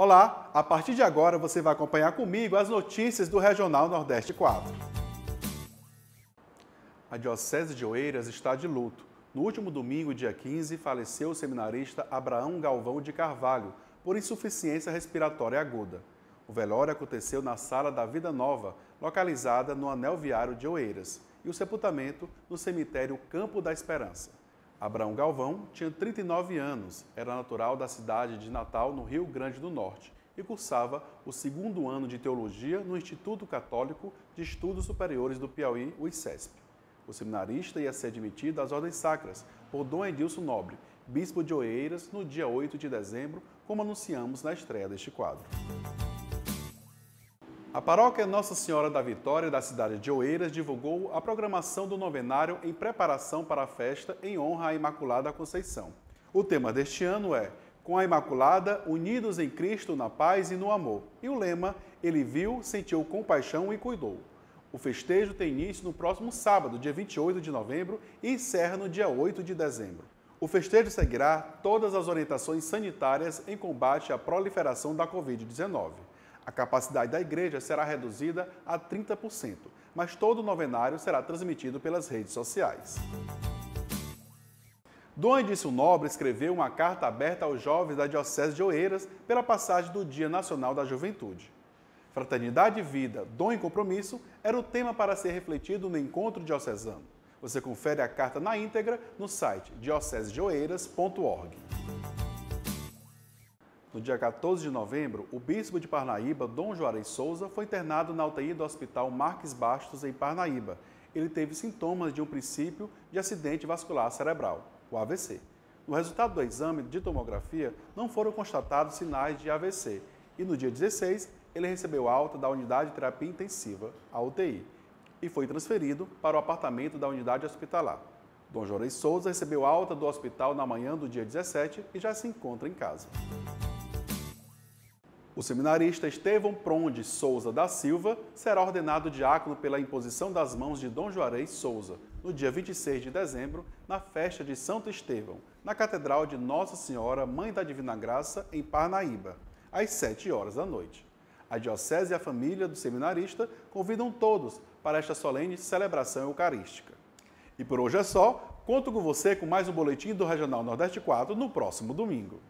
Olá, a partir de agora você vai acompanhar comigo as notícias do Regional Nordeste 4. A Diocese de Oeiras está de luto. No último domingo, dia 15, faleceu o seminarista Abraão Galvão de Carvalho por insuficiência respiratória aguda. O velório aconteceu na Sala da Vida Nova, localizada no Anel Viário de Oeiras, e o sepultamento no cemitério Campo da Esperança. Abraão Galvão tinha 39 anos, era natural da cidade de Natal, no Rio Grande do Norte, e cursava o segundo ano de teologia no Instituto Católico de Estudos Superiores do Piauí, o ICESP. O seminarista ia ser admitido às ordens sacras por Dom Edilson Nobre, bispo de Oeiras, no dia 8 de dezembro, como anunciamos na estreia deste quadro. A paróquia Nossa Senhora da Vitória da cidade de Oeiras divulgou a programação do novenário em preparação para a festa em honra à Imaculada Conceição. O tema deste ano é Com a Imaculada, unidos em Cristo na paz e no amor. E o lema: Ele viu, sentiu compaixão e cuidou. O festejo tem início no próximo sábado, dia 28 de novembro, e encerra no dia 8 de dezembro. O festejo seguirá todas as orientações sanitárias em combate à proliferação da Covid-19. A capacidade da igreja será reduzida a 30%, mas todo o novenário será transmitido pelas redes sociais. Dom Edício Nobre escreveu uma carta aberta aos jovens da Diocese de Oeiras pela passagem do Dia Nacional da Juventude. Fraternidade, vida, dom e compromisso era o tema para ser refletido no encontro diocesano. Você confere a carta na íntegra no site diocesedeoeiras.org. No dia 14 de novembro, o bispo de Parnaíba, Dom Juarez Souza, foi internado na UTI do Hospital Marques Bastos, em Parnaíba. Ele teve sintomas de um princípio de acidente vascular cerebral, o AVC. No resultado do exame de tomografia, não foram constatados sinais de AVC e no dia 16, ele recebeu alta da unidade de terapia intensiva, a UTI, e foi transferido para o apartamento da unidade hospitalar. Dom Jorei Souza recebeu alta do hospital na manhã do dia 17 e já se encontra em casa. O seminarista Estevão Pronde Souza da Silva será ordenado diácono pela imposição das mãos de Dom Juarez Souza, no dia 26 de dezembro, na festa de Santo Estevão, na Catedral de Nossa Senhora Mãe da Divina Graça, em Parnaíba, às 7 horas da noite. A Diocese e a família do seminarista convidam todos para esta solene celebração eucarística. E por hoje é só, conto com você com mais um boletim do Regional Nordeste 4 no próximo domingo.